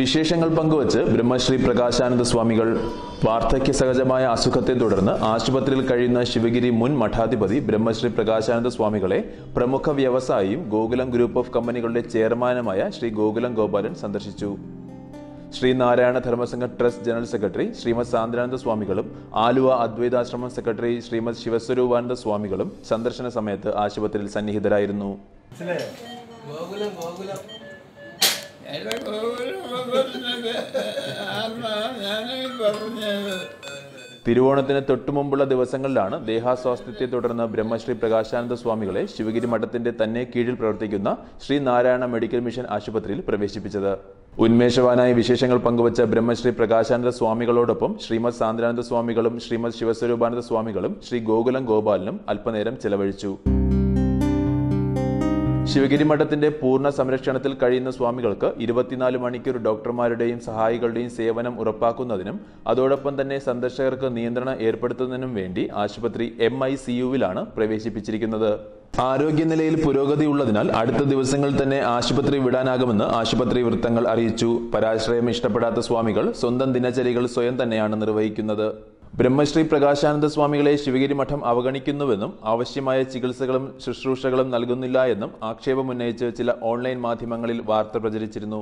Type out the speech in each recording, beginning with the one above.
വിശേഷങ്ങൾ പങ്കുവച്ച് ബ്രഹ്മശ്രീ പ്രകാശാനന്ദ സ്വാമികൾ വാർദ്ധക്യ സഹജമായ അസുഖത്തെ തുടർന്ന് ആശുപത്രിയിൽ കഴിയുന്ന ശിവഗിരി മുൻ മഠാധിപതി ബ്രഹ്മശ്രീ പ്രകാശാനന്ദ സ്വാമികളെ പ്രമുഖ വ്യവസായിയും ഗോകുലം ഗ്രൂപ്പ് ഓഫ് കമ്പനികളുടെ ചെയർമാനുമായ ശ്രീ ഗോകുലം ഗോപാലൻ സന്ദർശിച്ചു Shri Narayana Dharmasangha trust general secretary Srimat Sandrananda സ്വാമികളും ആലുവ അദ്വൈതാശ്രമം സെക്രട്ടറി ശ്രീമത് ശിവസ്വരൂപാനന്ദ സ്വാമികളും സന്ദർശന സമയത്ത് ആശുപത്രിയിൽ സന്നിഹിതരായിരുന്നു ഗോകുലം ഗോകുലം തിരുവോണത്തിന് തൊട്ടുമുമ്പുള്ള ദിവസങ്ങളിലാണ് ദേഹാസ്വാസ്ഥ്യത്തെ തുടർന്ന് ബ്രഹ്മശ്രീ പ്രകാശാനന്ദ സ്വാമികളെ ശിവഗിരി മഠത്തിന്റെ തന്നെ കീഴിൽ പ്രവർത്തിക്കുന്ന ശ്രീനാരായണ മെഡിക്കൽ മിഷൻ ആശുപത്രിയിൽ പ്രവേശിപ്പിച്ചത് ഉന്മേഷവാനായി വിശേഷങ്ങൾ പങ്കുവച്ച ബ്രഹ്മശ്രീ പ്രകാശാനന്ദ സ്വാമികളോടൊപ്പം ശ്രീമദ് സാന്ദ്രാനന്ദ സ്വാമികളും ശ്രീമദ് ശിവസ്വരൂപാനന്ദ സ്വാമികളും ശ്രീ ഗോകുലം ഗോപാലിനും അല്പനേരം ചെലവഴിച്ചു ശിവഗിരി മഠത്തിന്റെ പൂർണ്ണ സംരക്ഷണത്തിൽ കഴിയുന്ന സ്വാമികൾക്ക് ഇരുപത്തിനാല് മണിക്കൂർ ഡോക്ടർമാരുടെയും സഹായികളുടെയും സേവനം ഉറപ്പാക്കുന്നതിനും അതോടൊപ്പം തന്നെ സന്ദർശകർക്ക് നിയന്ത്രണം ഏർപ്പെടുത്തുന്നതിനും വേണ്ടി ആശുപത്രി എം ഐ സി യുവിലാണ് പ്രവേശിപ്പിച്ചിരിക്കുന്നത് ആരോഗ്യനിലയിൽ പുരോഗതി ഉള്ളതിനാൽ അടുത്ത ദിവസങ്ങളിൽ തന്നെ ആശുപത്രി വിടാനാകുമെന്ന് ആശുപത്രി വൃത്തങ്ങൾ അറിയിച്ചു പരാശ്രയം ഇഷ്ടപ്പെടാത്ത സ്വാമികൾ സ്വന്തം ദിനചര്യകൾ സ്വയം തന്നെയാണ് നിർവഹിക്കുന്നത് ബ്രഹ്മശ്രീ പ്രകാശാനന്ദ സ്വാമികളെ ശിവഗിരി മഠം അവഗണിക്കുന്നുവെന്നും ആവശ്യമായ ചികിത്സകളും ശുശ്രൂഷകളും നൽകുന്നില്ല എന്നും ആക്ഷേപമുന്നയിച്ച് ചില ഓൺലൈൻ മാധ്യമങ്ങളിൽ വാർത്ത പ്രചരിച്ചിരുന്നു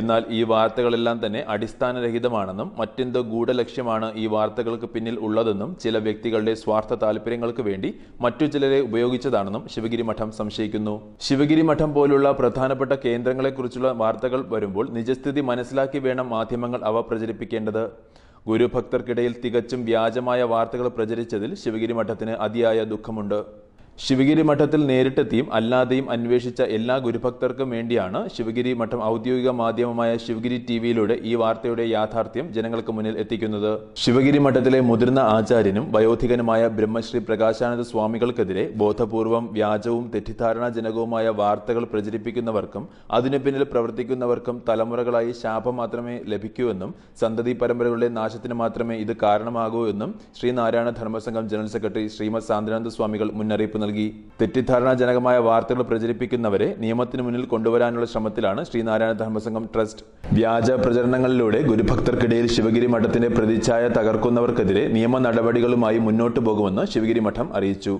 എന്നാൽ ഈ വാർത്തകളെല്ലാം തന്നെ അടിസ്ഥാനരഹിതമാണെന്നും മറ്റെന്തോ ഗൂഢലക്ഷ്യമാണ് ഈ വാർത്തകൾക്ക് പിന്നിൽ ഉള്ളതെന്നും ചില വ്യക്തികളുടെ സ്വാർത്ഥ താല്പര്യങ്ങൾക്ക് വേണ്ടി മറ്റു ചിലരെ ഉപയോഗിച്ചതാണെന്നും ശിവഗിരി മഠം സംശയിക്കുന്നു ശിവഗിരി മഠം പോലുള്ള പ്രധാനപ്പെട്ട കേന്ദ്രങ്ങളെക്കുറിച്ചുള്ള വാർത്തകൾ വരുമ്പോൾ നിജസ്ഥിതി മനസ്സിലാക്കി വേണം മാധ്യമങ്ങൾ അവ പ്രചരിപ്പിക്കേണ്ടത് ഗുരുഭക്തർക്കിടയിൽ തികച്ചും വ്യാജമായ വാർത്തകൾ പ്രചരിച്ചതിൽ ശിവഗിരി മഠത്തിന് അതിയായ ദുഃഖമുണ്ട് ശിവഗിരി മഠത്തിൽ നേരിട്ടെത്തിയും അല്ലാതെയും അന്വേഷിച്ച എല്ലാ ഗുരുഭക്തർക്കും വേണ്ടിയാണ് ശിവഗിരി മഠം ഔദ്യോഗിക മാധ്യമമായ ശിവഗിരി ടി വിയിലൂടെ ഈ വാർത്തയുടെ യാഥാർത്ഥ്യം ജനങ്ങൾക്ക് മുന്നിൽ എത്തിക്കുന്നത് ശിവഗിരി മഠത്തിലെ മുതിർന്ന ആചാര്യനും വയോധികനുമായ ബ്രഹ്മശ്രീ പ്രകാശാനന്ദ സ്വാമികൾക്കെതിരെ ബോധപൂർവം വ്യാജവും തെറ്റിദ്ധാരണാജനകവുമായ വാർത്തകൾ പ്രചരിപ്പിക്കുന്നവർക്കും അതിനു പിന്നിൽ പ്രവർത്തിക്കുന്നവർക്കും തലമുറകളായി ശാപം മാത്രമേ ലഭിക്കൂ എന്നും സന്തതി പരമ്പരകളുടെ നാശത്തിന് മാത്രമേ ഇത് കാരണമാകൂ എന്നും ശ്രീനാരായണ ധർമ്മസംഘം ജനറൽ സെക്രട്ടറി ശ്രീമത് സാന്ദ്രാനന്ദ സ്വാമികൾ മുന്നറിയിപ്പ് നൽകി തെറ്റിദ്ധാരണാജനകമായ വാർത്തകൾ പ്രചരിപ്പിക്കുന്നവരെ നിയമത്തിന് മുന്നിൽ കൊണ്ടുവരാനുള്ള ശ്രമത്തിലാണ് ശ്രീനാരായണ ധർമ്മസംഘം ട്രസ്റ്റ് വ്യാജ പ്രചരണങ്ങളിലൂടെ ഗുരുഭക്തർക്കിടയിൽ ശിവഗിരി മഠത്തിന്റെ പ്രതിച്ഛായ തകർക്കുന്നവർക്കെതിരെ നിയമ നടപടികളുമായി മുന്നോട്ടു പോകുമെന്ന് ശിവഗിരി മഠം അറിയിച്ചു